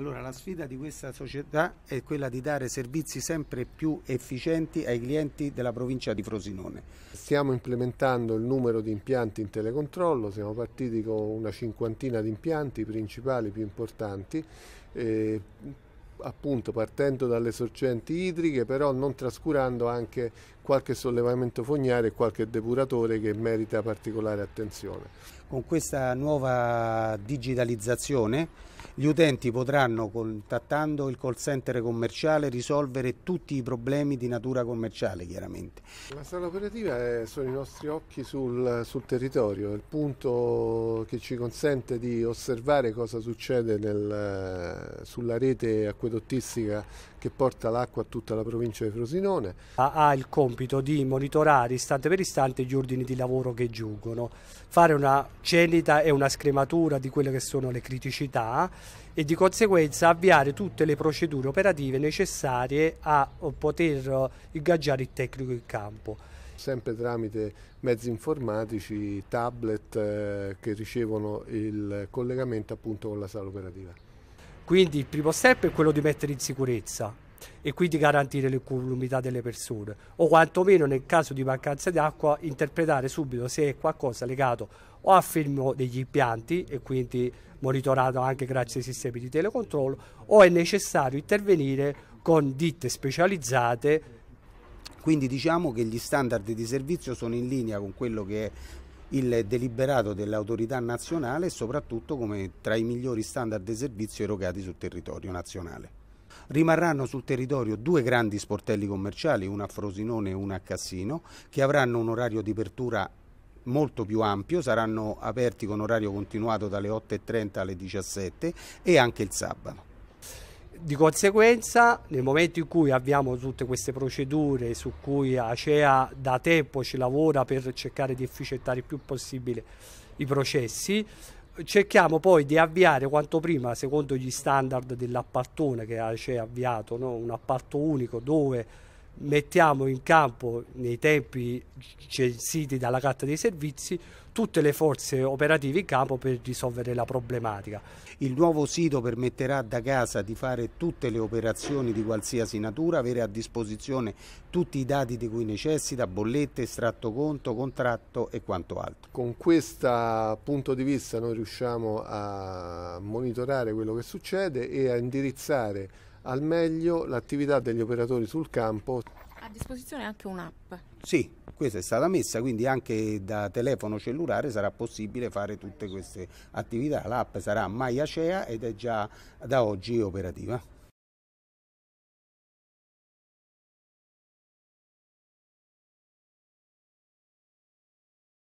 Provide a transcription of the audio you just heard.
Allora la sfida di questa società è quella di dare servizi sempre più efficienti ai clienti della provincia di Frosinone. Stiamo implementando il numero di impianti in telecontrollo, siamo partiti con una cinquantina di impianti principali più importanti. Eh, appunto partendo dalle sorgenti idriche, però non trascurando anche qualche sollevamento fognare e qualche depuratore che merita particolare attenzione. Con questa nuova digitalizzazione gli utenti potranno, contattando il call center commerciale, risolvere tutti i problemi di natura commerciale, chiaramente. La sala operativa è, sono i nostri occhi sul, sul territorio, il punto che ci consente di osservare cosa succede nel, sulla rete acquedottistica che porta l'acqua a tutta la provincia di Frosinone. Ha, ha il compito compito di monitorare istante per istante gli ordini di lavoro che giungono, fare una cenita e una scrematura di quelle che sono le criticità e di conseguenza avviare tutte le procedure operative necessarie a poter ingaggiare il tecnico in campo sempre tramite mezzi informatici, tablet eh, che ricevono il collegamento appunto con la sala operativa. Quindi il primo step è quello di mettere in sicurezza e quindi garantire l'incolumità delle persone o quantomeno nel caso di mancanza di acqua interpretare subito se è qualcosa legato o a fermo degli impianti e quindi monitorato anche grazie ai sistemi di telecontrollo o è necessario intervenire con ditte specializzate quindi diciamo che gli standard di servizio sono in linea con quello che è il deliberato dell'autorità nazionale e soprattutto come tra i migliori standard di servizio erogati sul territorio nazionale. Rimarranno sul territorio due grandi sportelli commerciali, una a Frosinone e una a Cassino, che avranno un orario di apertura molto più ampio, saranno aperti con orario continuato dalle 8.30 alle 17 e anche il sabato. Di conseguenza, nel momento in cui abbiamo tutte queste procedure su cui ACEA da tempo ci lavora per cercare di efficientare il più possibile i processi, cerchiamo poi di avviare quanto prima, secondo gli standard dell'appartone che c'è cioè, avviato, no? un apparto unico dove mettiamo in campo nei tempi censiti dalla carta dei servizi tutte le forze operative in campo per risolvere la problematica. Il nuovo sito permetterà da casa di fare tutte le operazioni di qualsiasi natura, avere a disposizione tutti i dati di cui necessita, bollette, estratto conto, contratto e quanto altro. Con questo punto di vista noi riusciamo a monitorare quello che succede e a indirizzare al meglio l'attività degli operatori sul campo. A disposizione anche un'app? Sì, questa è stata messa, quindi anche da telefono cellulare sarà possibile fare tutte queste attività. L'app sarà Maiacea ed è già da oggi operativa.